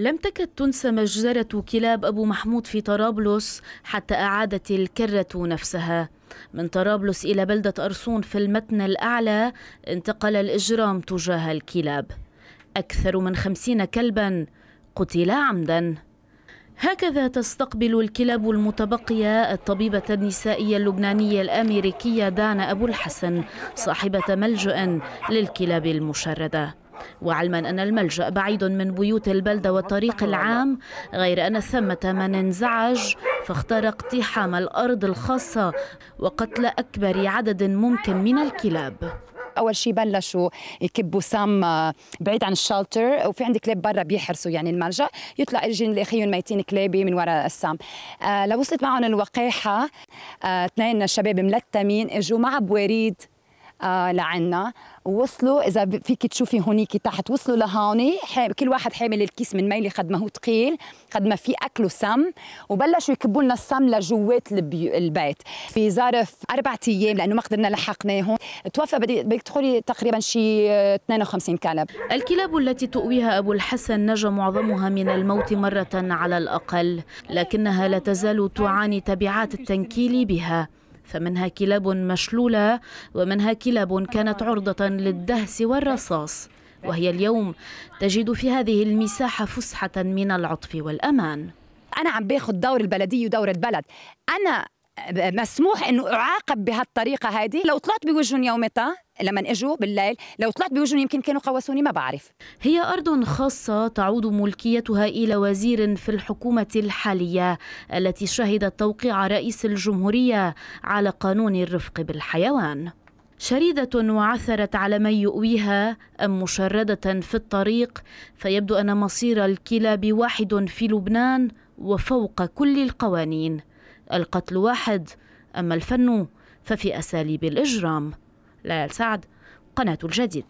لم تكد تنسى مجزرة كلاب أبو محمود في طرابلس حتى أعادت الكرة نفسها من طرابلس إلى بلدة أرسون في المتن الأعلى انتقل الإجرام تجاه الكلاب أكثر من خمسين كلبا قتلا عمدا هكذا تستقبل الكلاب المتبقية الطبيبة النسائية اللبنانية الأمريكية دانا أبو الحسن صاحبة ملجأ للكلاب المشردة وعلما أن الملجأ بعيد من بيوت البلدة والطريق العام غير أن ثمة من انزعج فاختار اقتحام الأرض الخاصة وقتل أكبر عدد ممكن من الكلاب اول شيء بلشوا يكبوا سم بعيد عن الشلتر وفي عندي كلاب برا بيحرسوا يعني الملجا يطلع اجين الاخيون ميتين كلابي من وراء السم آه وصلت معهم الوقاحه آه، اثنين آه شباب ملتمين اجوا مع بواريد آه، لعنا ووصلوا اذا فيك تشوفي هونيك تحت وصلوا لهوني كل واحد حامل الكيس من ميلي قد ما هو ثقيل قد ما في اكل وسم وبلشوا يكبوا لنا السم لجوات البيت في ظرف اربع ايام لانه ما قدرنا لحقناهم توفى بدك تقولي تقريبا شي 52 آه، كلب الكلاب التي تؤويها ابو الحسن نجا معظمها من الموت مره على الاقل لكنها لا تزال تعاني تبعات التنكيل بها فمنها كلاب مشلولة ومنها كلاب كانت عرضة للدهس والرصاص وهي اليوم تجد في هذه المساحة فسحة من العطف والأمان أنا عم باخذ دور البلدي ودور البلد أنا مسموح انه اعاقب بهالطريقه هذه لو طلعت بوجههم يومتها لما اجوا بالليل لو طلعت بوجههم يمكن كانوا قوسوني ما بعرف هي ارض خاصه تعود ملكيتها الى وزير في الحكومه الحاليه التي شهدت توقيع رئيس الجمهوريه على قانون الرفق بالحيوان شريدة وعثرت على من يؤويها أم مشردة في الطريق فيبدو أن مصير الكلاب واحد في لبنان وفوق كل القوانين القتل واحد أما الفن ففي أساليب الإجرام ليال سعد قناة الجديد